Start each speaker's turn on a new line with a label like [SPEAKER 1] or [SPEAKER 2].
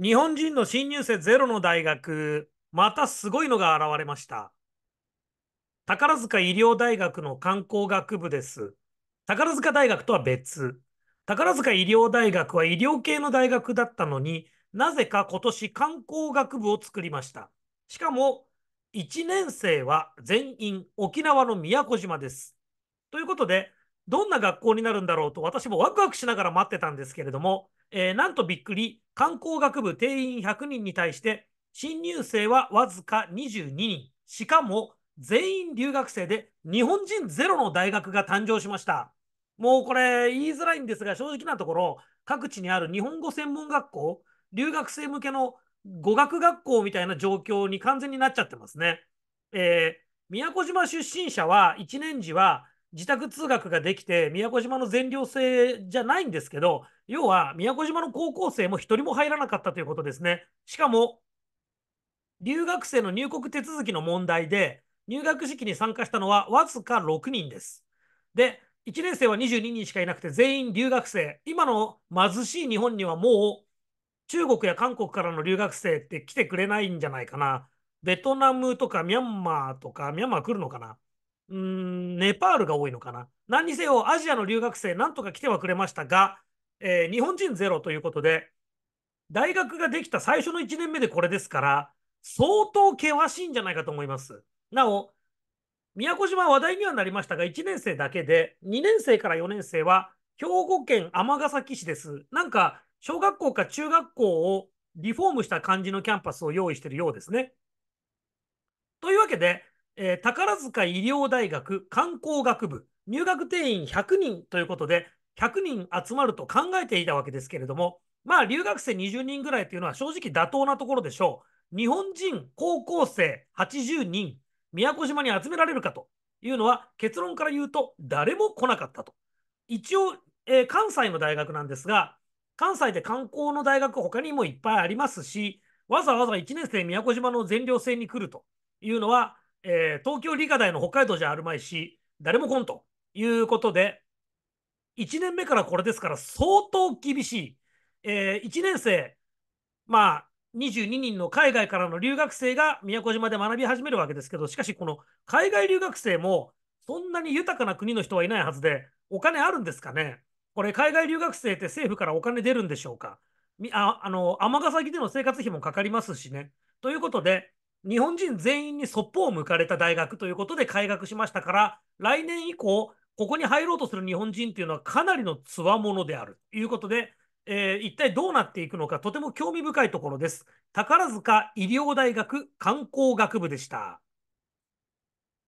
[SPEAKER 1] 日本人の新入生ゼロの大学、またすごいのが現れました。宝塚医療大学の観光学部です。宝塚大学とは別。宝塚医療大学は医療系の大学だったのになぜか今年観光学部を作りました。しかも1年生は全員沖縄の宮古島です。ということで、どんな学校になるんだろうと私もワクワクしながら待ってたんですけれども、えー、なんとびっくり、観光学部定員100人に対して、新入生はわずか22人、しかも全員留学生で日本人ゼロの大学が誕生しました。もうこれ言いづらいんですが、正直なところ、各地にある日本語専門学校、留学生向けの語学学校みたいな状況に完全になっちゃってますね。えー、宮古島出身者は1年時は自宅通学ができて宮古島の全寮制じゃないんですけど要は、宮古島の高校生も一人も入らなかったということですね。しかも、留学生の入国手続きの問題で、入学式に参加したのはわずか6人です。で、1年生は22人しかいなくて全員留学生。今の貧しい日本にはもう中国や韓国からの留学生って来てくれないんじゃないかな。ベトナムとかミャンマーとか、ミャンマー来るのかなうーん、ネパールが多いのかな。何にせよアジアの留学生なんとか来てはくれましたが、えー、日本人ゼロということで、大学ができた最初の1年目でこれですから、相当険しいんじゃないかと思います。なお、宮古島は話題にはなりましたが、1年生だけで、2年生から4年生は兵庫県尼崎市です。なんか、小学校か中学校をリフォームした感じのキャンパスを用意しているようですね。というわけで、えー、宝塚医療大学観光学部入学定員100人ということで、100人集まると考えていたわけですけれども、まあ、留学生20人ぐらいというのは正直妥当なところでしょう。日本人高校生80人、宮古島に集められるかというのは、結論から言うと、誰も来なかったと。一応、えー、関西の大学なんですが、関西で観光の大学、他にもいっぱいありますし、わざわざ1年生、宮古島の全寮制に来るというのは、えー、東京理科大の北海道じゃあるまいし、誰も来んということで、1年目からこれですから相当厳しい。えー、1年生、まあ、22人の海外からの留学生が宮古島で学び始めるわけですけど、しかしこの海外留学生もそんなに豊かな国の人はいないはずで、お金あるんですかねこれ、海外留学生って政府からお金出るんでしょうかああの、尼崎での生活費もかかりますしね。ということで、日本人全員にそっぽを向かれた大学ということで開学しましたから、来年以降、ここに入ろうとする日本人っていうのはかなりのつわものであるということで、えー、一体どうなっていくのかとても興味深いところです。宝塚医療大学観光学部でした。